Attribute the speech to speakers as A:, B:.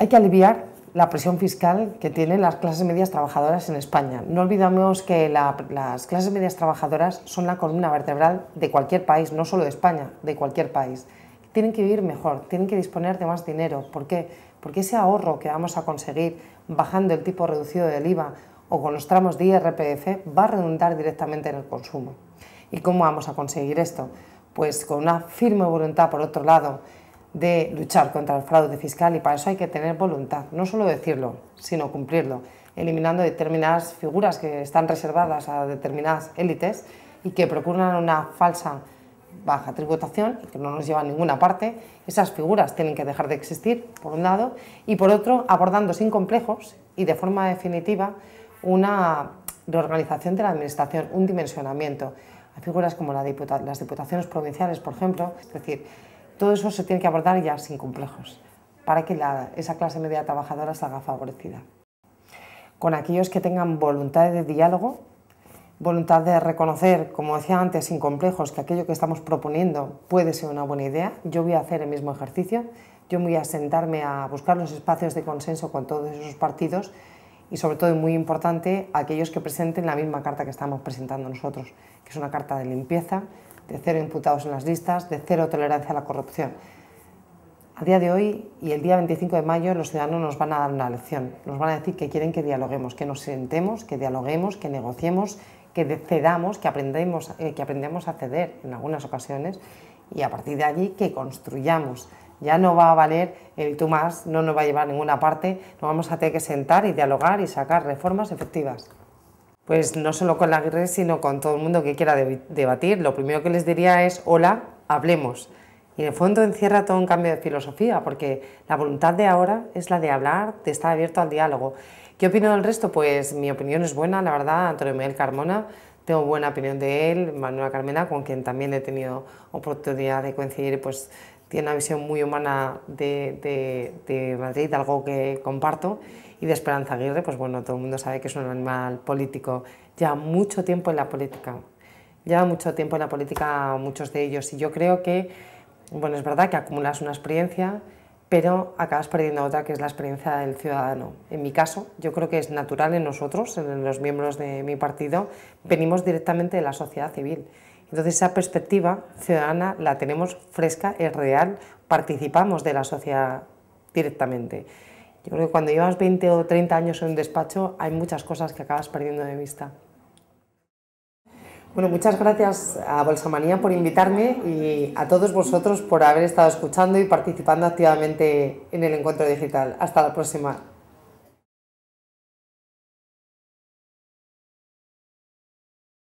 A: Hay que aliviar la presión fiscal que tienen las clases medias trabajadoras en España. No olvidemos que las clases medias trabajadoras son la columna vertebral de cualquier país, no solo de España, de cualquier país. Tienen que vivir mejor, tienen que disponer de más dinero. ¿Por qué? Porque ese ahorro que vamos a conseguir bajando el tipo reducido del IVA o con los tramos de IRPF va a redundar directamente en el consumo. ¿Y cómo vamos a conseguir esto? Pues con una firme voluntad, por otro lado, de luchar contra el fraude fiscal y para eso hay que tener voluntad, no solo decirlo, sino cumplirlo, eliminando determinadas figuras que están reservadas a determinadas élites y que procuran una falsa baja tributación y que no nos lleva a ninguna parte, esas figuras tienen que dejar de existir, por un lado, y por otro, abordando sin complejos y de forma definitiva una reorganización de la administración, un dimensionamiento. Hay figuras como las diputaciones provinciales, por ejemplo, es decir, todo eso se tiene que abordar ya sin complejos, para que esa clase media trabajadora salga favorecida. Con aquellos que tengan voluntad de diálogo, voluntad de reconocer, como decía antes, sin complejos, que aquello que estamos proponiendo puede ser una buena idea, yo voy a hacer el mismo ejercicio, yo voy a sentarme a buscar los espacios de consenso con todos esos partidos y sobre todo, y muy importante, aquellos que presenten la misma carta que estamos presentando nosotros, que es una carta de limpieza, de cero imputados en las listas, de cero tolerancia a la corrupción. A día de hoy y el día 25 de mayo los ciudadanos nos van a dar una lección, nos van a decir que quieren que dialoguemos, que nos sentemos, que dialoguemos, que negociemos, que cedamos, que aprendemos, eh, que aprendemos a ceder en algunas ocasiones y a partir de allí que construyamos. Ya no va a valer el tú más, no nos va a llevar a ninguna parte, nos vamos a tener que sentar y dialogar y sacar reformas efectivas pues no solo con la guerra, sino con todo el mundo que quiera debatir, lo primero que les diría es, hola, hablemos. Y en el fondo encierra todo un cambio de filosofía, porque la voluntad de ahora es la de hablar, de estar abierto al diálogo. ¿Qué opino del resto? Pues mi opinión es buena, la verdad, Antonio Miguel Carmona, tengo buena opinión de él, Manuela Carmena, con quien también he tenido oportunidad de coincidir pues, tiene una visión muy humana de, Madrid, algo que comparto, y de Esperanza Aguirre, pues bueno, todo el mundo sabe que es un animal político, ya mucho tiempo en la política, ya mucho tiempo en la política muchos de ellos, y yo creo que, bueno, es verdad que acumulas una experiencia, pero acabas perdiendo otra que es la experiencia del ciudadano. En mi caso, yo creo que es natural en nosotros, en los miembros de mi partido, venimos directamente de la sociedad civil entonces esa perspectiva ciudadana la tenemos fresca, es real, participamos de la sociedad directamente. Yo creo que cuando llevas 20 o 30 años en un despacho hay muchas cosas que acabas perdiendo de vista. Bueno, muchas gracias a Bolsamanía por invitarme y a todos vosotros por haber estado escuchando y participando activamente en el encuentro digital. Hasta la próxima.